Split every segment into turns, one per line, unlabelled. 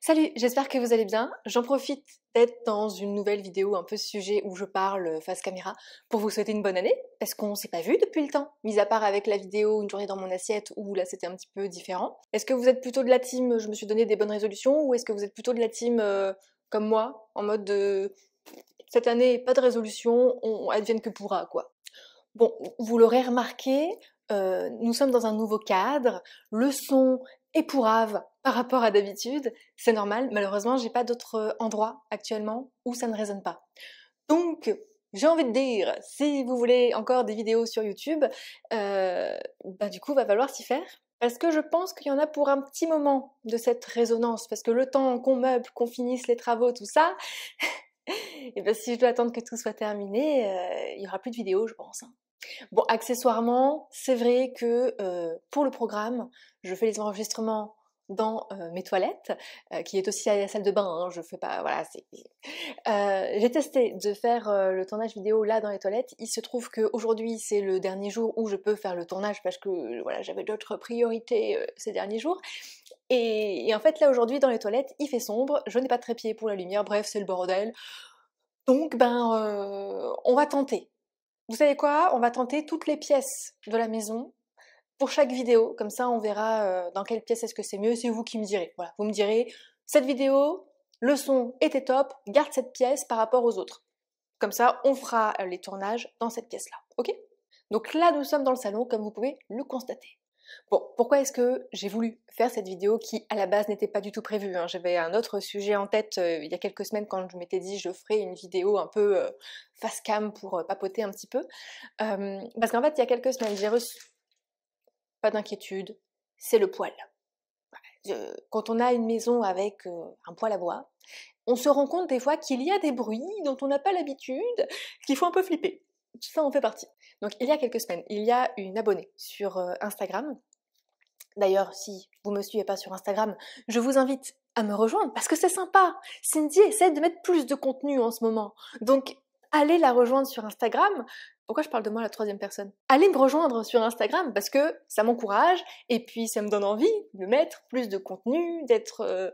Salut, j'espère que vous allez bien. J'en profite d'être dans une nouvelle vidéo un peu sujet où je parle euh, face caméra pour vous souhaiter une bonne année parce qu'on s'est pas vu depuis le temps, mis à part avec la vidéo Une journée dans mon assiette où là c'était un petit peu différent. Est-ce que vous êtes plutôt de la team je me suis donné des bonnes résolutions ou est-ce que vous êtes plutôt de la team euh, comme moi en mode de cette année pas de résolution, on advienne que pourra quoi. Bon, vous l'aurez remarqué, euh, nous sommes dans un nouveau cadre, le son est pourrave par rapport à d'habitude, c'est normal, malheureusement j'ai pas d'autre euh, endroit actuellement où ça ne résonne pas. Donc j'ai envie de dire, si vous voulez encore des vidéos sur YouTube, euh, bah, du coup va falloir s'y faire. Parce que je pense qu'il y en a pour un petit moment de cette résonance, parce que le temps qu'on meuble, qu'on finisse les travaux, tout ça, et bien si je dois attendre que tout soit terminé, euh, il n'y aura plus de vidéos, je pense. Hein. Bon, accessoirement, c'est vrai que euh, pour le programme, je fais les enregistrements dans euh, mes toilettes, qui est aussi à la salle de bain. Hein, je fais pas, voilà. j'ai testé de faire le tournage vidéo là dans les toilettes. Il se trouve qu'aujourd'hui c'est le dernier jour où je peux faire le tournage parce que j'avais d'autres priorités ces derniers jours. Et, en fait, là aujourd'hui, dans les toilettes, il fait sombre, je n'ai pas de trépied pour la lumière, bref, c'est le bordel. Donc, ben, euh, on va tenter. Vous savez quoi On va tenter toutes les pièces de la maison pour chaque vidéo. Comme ça, on verra euh, dans quelle pièce est-ce que c'est mieux. C'est vous qui me direz. Voilà, vous me direz, cette vidéo, le son était top, garde cette pièce par rapport aux autres. Comme ça, on fera euh, les tournages dans cette pièce-là. Ok Donc là, nous sommes dans le salon, comme vous pouvez le constater. Bon, pourquoi est-ce que j'ai voulu faire cette vidéo qui à la base n'était pas du tout prévue hein? J'avais un autre sujet en tête euh, il y a quelques semaines quand je m'étais dit je ferais une vidéo un peu euh, face cam pour euh, papoter un petit peu. parce qu'en fait il y a quelques semaines j'ai reçu pas d'inquiétude, c'est le poil. Quand on a une maison avec un poêle à bois, on se rend compte des fois qu'il y a des bruits dont on n'a pas l'habitude, qu'il faut un peu flipper ça en fait partie. Donc il y a quelques semaines, il y a une abonnée sur euh, Instagram. D'ailleurs, si vous me suivez pas sur Instagram, je vous invite à me rejoindre parce que c'est sympa. Cindy essaie de mettre plus de contenu en ce moment. Donc allez la rejoindre sur Instagram. Pourquoi je parle de moi la troisième personne Allez me rejoindre sur Instagram parce que ça m'encourage et puis ça me donne envie de mettre plus de contenu, d'être euh,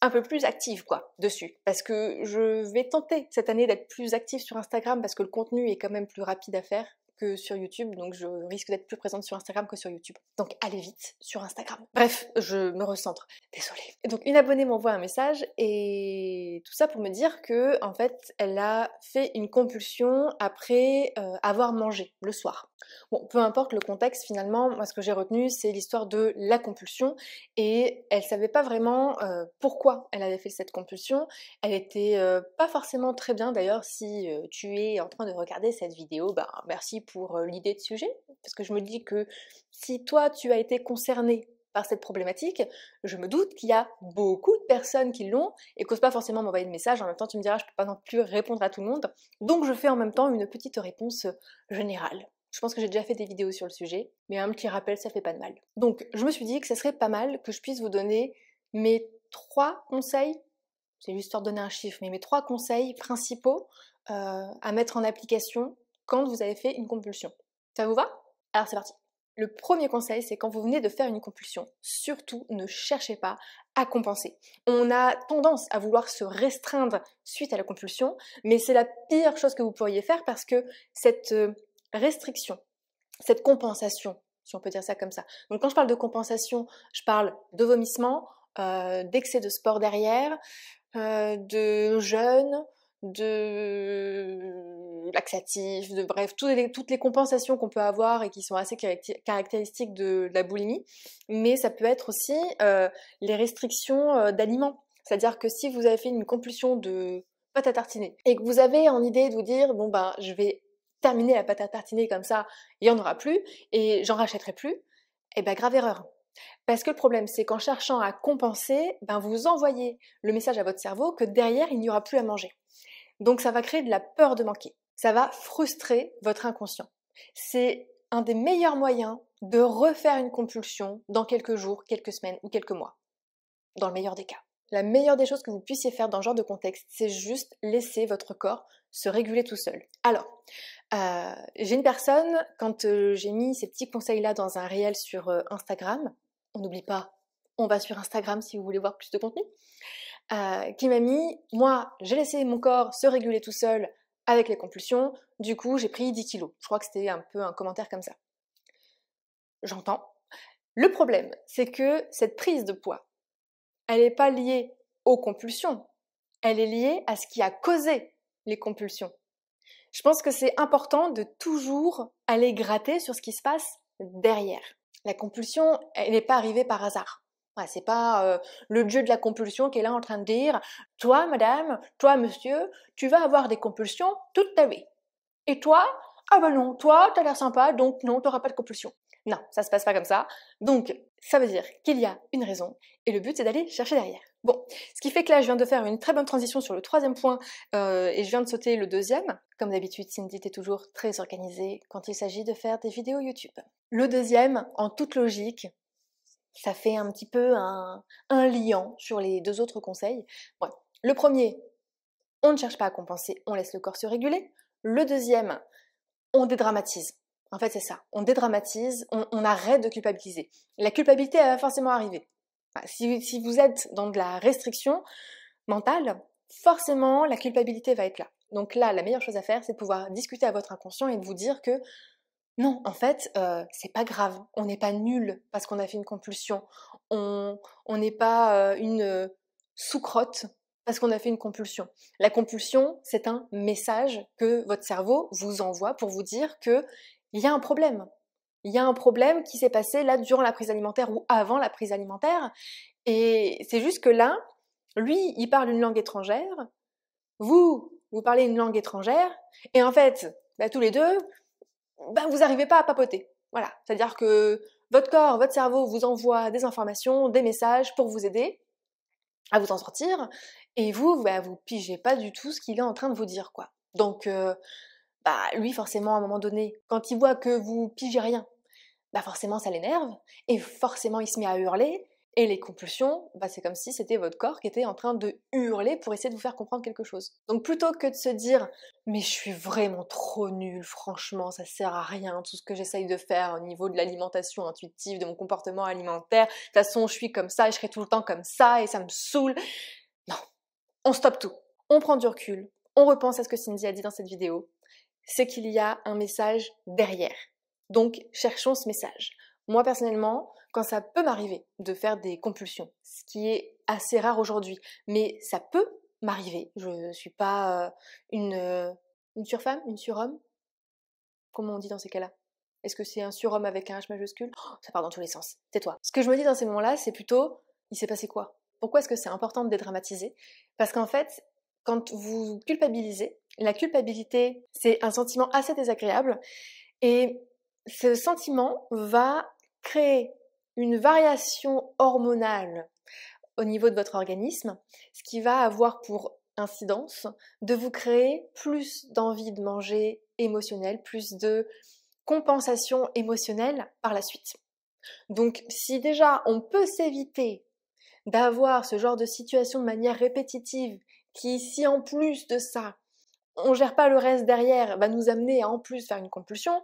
un peu plus active quoi dessus parce que je vais tenter cette année d'être plus active sur Instagram parce que le contenu est quand même plus rapide à faire que sur YouTube, donc je risque d'être plus présente sur Instagram que sur YouTube. Donc allez vite sur Instagram. Bref, je me recentre. Désolée. Donc une abonnée m'envoie un message et tout ça pour me dire que en fait elle a fait une compulsion après euh, avoir mangé le soir. Bon, peu importe le contexte, finalement, moi ce que j'ai retenu, c'est l'histoire de la compulsion. Et elle savait pas vraiment euh, pourquoi elle avait fait cette compulsion. Elle était euh, pas forcément très bien. D'ailleurs, si euh, tu es en train de regarder cette vidéo, ben, merci pour l'idée de sujet. Parce que je me dis que si toi tu as été concerné par cette problématique, je me doute qu'il y a beaucoup de personnes qui l'ont et qu'osent pas forcément m'envoyer de message. En même temps, tu me diras, je peux pas non plus répondre à tout le monde. Donc, je fais en même temps une petite réponse générale. Je pense que j'ai déjà fait des vidéos sur le sujet, mais un petit rappel, ça fait pas de mal. Donc, je me suis dit que ça serait pas mal que je puisse vous donner mes trois conseils, c'est juste histoire de donner un chiffre, mais mes trois conseils principaux euh, à mettre en application quand vous avez fait une compulsion. Ça vous va Alors, c'est parti. Le premier conseil, c'est quand vous venez de faire une compulsion, surtout ne cherchez pas à compenser. On a tendance à vouloir se restreindre suite à la compulsion, mais c'est la pire chose que vous pourriez faire parce que cette euh, restriction, cette compensation, si on peut dire ça comme ça. Donc quand je parle de compensation, je parle de vomissement, euh, d'excès de sport derrière, euh, de jeûne, de laxatif, de bref, toutes les, compensations qu'on peut avoir et qui sont assez caractéristiques de, la boulimie. Mais ça peut être aussi euh, les restrictions d'aliments. C'est-à-dire que si vous avez fait une compulsion de pâte à tartiner et que vous avez en idée de vous dire, bon ben, je vais terminer la pâte à tartiner comme ça, il n'y en aura plus et j'en rachèterai plus, eh bien grave erreur. Parce que le problème, c'est qu'en cherchant à compenser, ben vous envoyez le message à votre cerveau que derrière, il n'y aura plus à manger. Donc ça va créer de la peur de manquer. Ça va frustrer votre inconscient. C'est un des meilleurs moyens de refaire une compulsion dans quelques jours, quelques semaines ou quelques mois. Dans le meilleur des cas. La meilleure des choses que vous puissiez faire dans ce genre de contexte, c'est juste laisser votre corps se réguler tout seul. Alors, euh, j'ai une personne, quand euh, j'ai mis ces petits conseils-là dans un réel sur euh, Instagram, on n'oublie pas, on va sur Instagram si vous voulez voir plus de contenu, qui m'a mis, moi, j'ai laissé mon corps se réguler tout seul avec les compulsions, du coup, j'ai pris 10 kilos. Je crois que c'était un peu un commentaire comme ça. J'entends. Le problème, c'est que cette prise de poids, elle n'est pas liée aux compulsions, elle est liée à ce qui a causé les compulsions je pense que c'est important de toujours aller gratter sur ce qui se passe derrière. La compulsion, elle n'est pas arrivée par hasard. Ouais, c'est pas euh, le dieu de la compulsion qui est là en train de dire Toi, madame, toi, monsieur, tu vas avoir des compulsions toute ta vie. Et toi, ah ben non, toi, t'as l'air sympa, donc non, t'auras pas de compulsion. Non, ça se passe pas comme ça. Donc, ça veut dire qu'il y a une raison et le but c'est d'aller chercher derrière. Bon, ce qui fait que là je viens de faire une très bonne transition sur le troisième point euh, et je viens de sauter le deuxième. Comme d'habitude, Cindy est toujours très organisée quand il s'agit de faire des vidéos YouTube. Le deuxième, en toute logique, ça fait un petit peu un, liant sur les deux autres conseils. le premier, on ne cherche pas à compenser, on laisse le corps se réguler. Le deuxième, on dédramatise. En fait, c'est ça. On dédramatise, on, arrête de culpabiliser. La culpabilité, va forcément arriver. Si, vous êtes dans de la restriction mentale, forcément, la culpabilité va être là. Donc là, la meilleure chose à faire, c'est de pouvoir discuter à votre inconscient et de vous dire que non, en fait, euh, c'est pas grave. On n'est pas nul parce qu'on a fait une compulsion. On n'est pas euh, une euh, sous-crotte parce qu'on a fait une compulsion. La compulsion, c'est un message que votre cerveau vous envoie pour vous dire que il y a un problème. Il y a un problème qui s'est passé là durant la prise alimentaire ou avant la prise alimentaire. Et c'est juste que là, lui, il parle une langue étrangère, vous, vous parlez une langue étrangère, et en fait, bah, tous les deux, bah, vous n'arrivez pas à papoter. Voilà. C'est-à-dire que votre corps, votre cerveau vous envoie des informations, des messages pour vous aider à vous en sortir, et vous, vous bah, vous pigez pas du tout ce qu'il est en train de vous dire, quoi. Donc, euh, bah, lui forcément à un moment donné, quand il voit que vous pigez rien, bah forcément ça l'énerve et forcément il se met à hurler et les compulsions, bah c'est comme si c'était votre corps qui était en train de hurler pour essayer de vous faire comprendre quelque chose. Donc plutôt que de se dire mais je suis vraiment trop nulle, franchement ça sert à rien tout ce que j'essaye de faire au niveau de l'alimentation intuitive, de mon comportement alimentaire, de toute façon je suis comme ça et je serai tout le temps comme ça et ça me saoule. Non, on stoppe tout, on prend du recul, on repense à ce que Cindy a dit dans cette vidéo, c'est qu'il y a un message derrière. Donc, cherchons ce message. Moi, personnellement, quand ça peut m'arriver de faire des compulsions, ce qui est assez rare aujourd'hui, mais ça peut m'arriver. Je ne suis pas euh, une, euh, une surfemme, une surhomme. Comment on dit dans ces cas-là Est-ce que c'est un surhomme avec un H majuscule oh, Ça part dans tous les sens. Tais-toi. Ce que je me dis dans ces moments-là, c'est plutôt il s'est passé quoi Pourquoi est-ce que c'est important de dédramatiser Parce qu'en fait, quand vous culpabilisez, la culpabilité, c'est un sentiment assez désagréable et ce sentiment va créer une variation hormonale au niveau de votre organisme, ce qui va avoir pour incidence de vous créer plus d'envie de manger émotionnelle, plus de compensation émotionnelle par la suite. Donc si déjà on peut s'éviter d'avoir ce genre de situation de manière répétitive, qui si en plus de ça on gère pas le reste derrière, va nous amener à en plus faire une compulsion.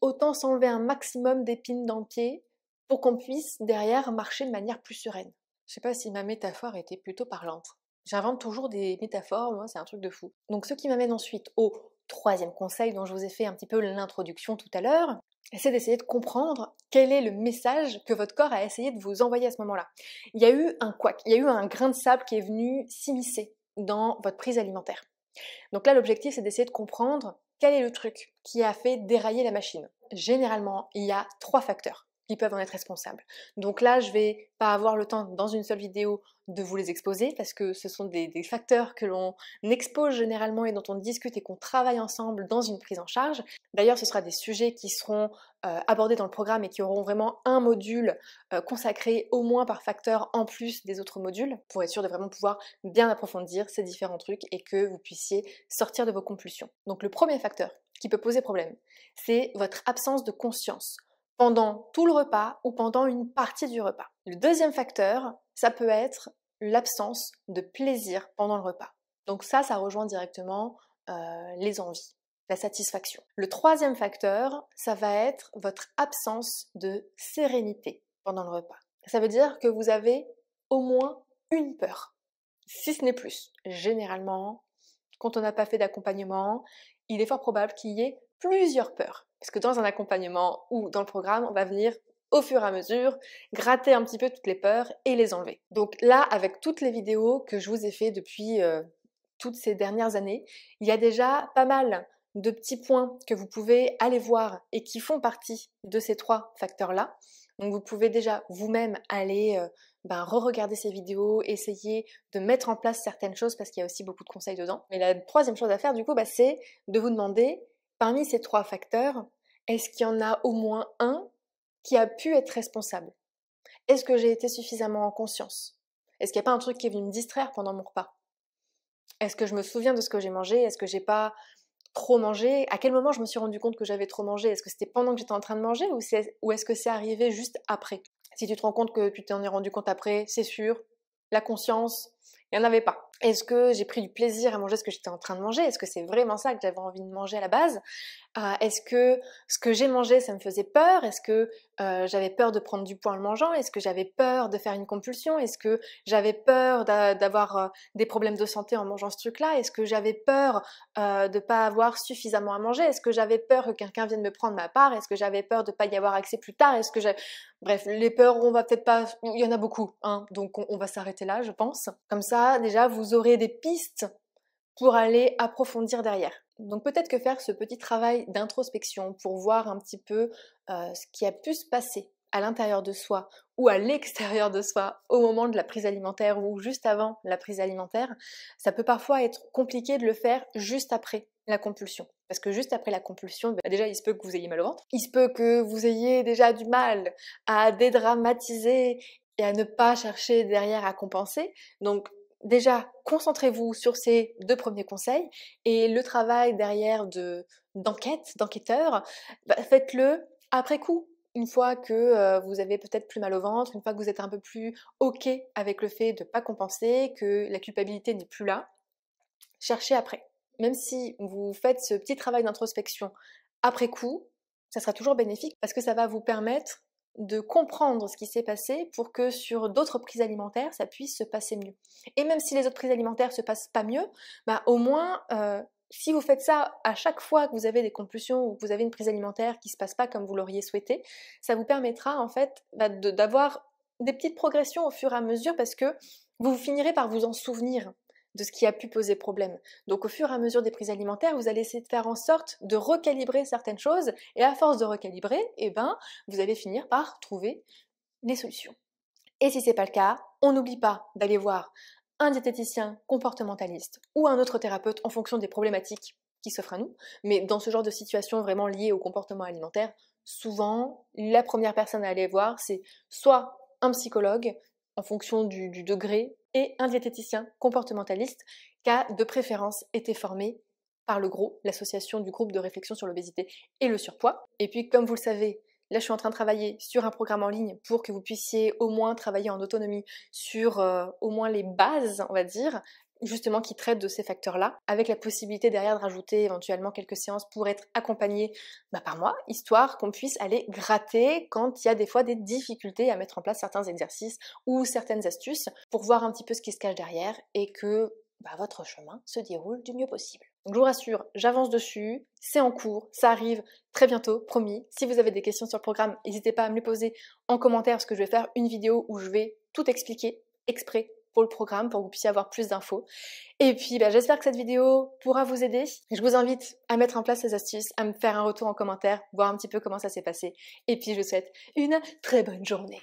Autant s'enlever un maximum d'épines dans le pied pour qu'on puisse derrière marcher de manière plus sereine. Je sais pas si ma métaphore était plutôt parlante. J'invente toujours des métaphores, moi c'est un truc de fou. Donc ce qui m'amène ensuite au troisième conseil dont je vous ai fait un petit peu l'introduction tout à l'heure, c'est d'essayer de comprendre quel est le message que votre corps a essayé de vous envoyer à ce moment-là. Il y a eu un couac, il y a eu un grain de sable qui est venu s'immiscer dans votre prise alimentaire. Donc là, l'objectif, c'est d'essayer de comprendre quel est le truc qui a fait dérailler la machine. Généralement, il y a trois facteurs qui peuvent en être responsables. Donc là, je vais pas avoir le temps dans une seule vidéo de vous les exposer parce que ce sont des, facteurs que l'on expose généralement et dont on discute et qu'on travaille ensemble dans une prise en charge. D'ailleurs, ce sera des sujets qui seront euh, abordés dans le programme et qui auront vraiment un module euh, consacré au moins par facteur en plus des autres modules pour être sûr de vraiment pouvoir bien approfondir ces différents trucs et que vous puissiez sortir de vos compulsions. Donc le premier facteur qui peut poser problème, c'est votre absence de conscience pendant tout le repas ou pendant une partie du repas. Le deuxième facteur, ça peut être l'absence de plaisir pendant le repas. Donc ça, ça rejoint directement euh, les envies, la satisfaction. Le troisième facteur, ça va être votre absence de sérénité pendant le repas. Ça veut dire que vous avez au moins une peur, si ce n'est plus. Généralement, quand on n'a pas fait d'accompagnement, il est fort probable qu'il y ait plusieurs peurs. Parce que dans un accompagnement ou dans le programme, on va venir au fur et à mesure, gratter un petit peu toutes les peurs et les enlever. Donc là, avec toutes les vidéos que je vous ai fait depuis euh, toutes ces dernières années, il y a déjà pas mal de petits points que vous pouvez aller voir et qui font partie de ces trois facteurs-là. Donc vous pouvez déjà vous-même aller euh, ben, re-regarder ces vidéos, essayer de mettre en place certaines choses parce qu'il y a aussi beaucoup de conseils dedans. Mais la troisième chose à faire du coup, bah, c'est de vous demander parmi ces trois facteurs, est-ce qu'il y en a au moins un qui a pu être responsable Est-ce que j'ai été suffisamment en conscience Est-ce qu'il n'y a pas un truc qui est venu me distraire pendant mon repas Est-ce que je me souviens de ce que j'ai mangé Est-ce que j'ai pas trop mangé À quel moment je me suis rendu compte que j'avais trop mangé Est-ce que c'était pendant que j'étais en train de manger ou, ou est-ce que c'est arrivé juste après Si tu te rends compte que tu t'en es rendu compte après, c'est sûr. La conscience, il n'y en avait pas. Est-ce que j'ai pris du plaisir à manger ce que j'étais en train de manger Est-ce que c'est vraiment ça que j'avais envie de manger à la base euh, Est-ce que ce que j'ai mangé, ça me faisait peur Est-ce que euh, j'avais peur de prendre du poids en le mangeant Est-ce que j'avais peur de faire une compulsion Est-ce que j'avais peur d'avoir euh, des problèmes de santé en mangeant ce truc-là Est-ce que j'avais peur de ne pas avoir suffisamment à manger Est-ce que j'avais peur que quelqu'un vienne me prendre ma part Est-ce que j'avais peur de ne pas y avoir accès plus tard Est-ce que Bref, les peurs, on va peut-être pas... Il y en a beaucoup, hein, donc on va s'arrêter là, je pense. Comme ça, déjà, vous vous aurez des pistes pour aller approfondir derrière. Donc peut-être que faire ce petit travail d'introspection pour voir un petit peu euh, ce qui a pu se passer à l'intérieur de soi ou à l'extérieur de soi au moment de la prise alimentaire ou juste avant la prise alimentaire, ça peut parfois être compliqué de le faire juste après la compulsion. Parce que juste après la compulsion, bah, déjà, il se peut que vous ayez mal au ventre, il se peut que vous ayez déjà du mal à dédramatiser et à ne pas chercher derrière à compenser. Donc déjà, concentrez-vous sur ces deux premiers conseils et le travail derrière de d'enquête, d'enquêteur, bah, faites-le après coup, une fois que euh, vous avez peut-être plus mal au ventre, une fois que vous êtes un peu plus OK avec le fait de ne pas compenser, que la culpabilité n'est plus là, cherchez après. Même si vous faites ce petit travail d'introspection après coup, ça sera toujours bénéfique parce que ça va vous permettre de comprendre ce qui s'est passé pour que sur d'autres prises alimentaires, ça puisse se passer mieux. Et même si les autres prises alimentaires se passent pas mieux, bah au moins, euh, si vous faites ça à chaque fois que vous avez des compulsions ou que vous avez une prise alimentaire qui se passe pas comme vous l'auriez souhaité, ça vous permettra en fait bah, d'avoir des petites progressions au fur et à mesure parce que vous finirez par vous en souvenir de ce qui a pu poser problème. Donc au fur et à mesure des prises alimentaires, vous allez essayer de faire en sorte de recalibrer certaines choses et à force de recalibrer, eh ben, vous allez finir par trouver des solutions. Et si c'est pas le cas, on n'oublie pas d'aller voir un diététicien comportementaliste ou un autre thérapeute en fonction des problématiques qui s'offrent à nous. Mais dans ce genre de situation vraiment liée au comportement alimentaire, souvent, la première personne à aller voir, c'est soit un psychologue, en fonction du degré et un diététicien comportementaliste qui a de préférence été formé par le GROS, l'association du groupe de réflexion sur l'obésité et le surpoids. Et puis, comme vous le savez, là, je suis en train de travailler sur un programme en ligne pour que vous puissiez au moins travailler en autonomie sur euh, au moins les bases, on va dire, justement qui traite de ces facteurs-là, avec la possibilité derrière de rajouter éventuellement quelques séances pour être accompagné bah, par moi, histoire qu'on puisse aller gratter quand il y a des fois des difficultés à mettre en place certains exercices ou certaines astuces pour voir un petit peu ce qui se cache derrière et que bah, votre chemin se déroule du mieux possible. Donc je vous rassure, j'avance dessus, c'est en cours, ça arrive très bientôt, promis. Si vous avez des questions sur le programme, n'hésitez pas à me les poser en commentaire parce que je vais faire une vidéo où je vais tout expliquer exprès pour le programme, pour que vous puissiez avoir plus d'infos. Et puis, bah, j'espère que cette vidéo pourra vous aider. Je vous invite à mettre en place ces astuces, à me faire un retour en commentaire, voir un petit peu comment ça s'est passé. Et puis, je vous souhaite une très bonne journée.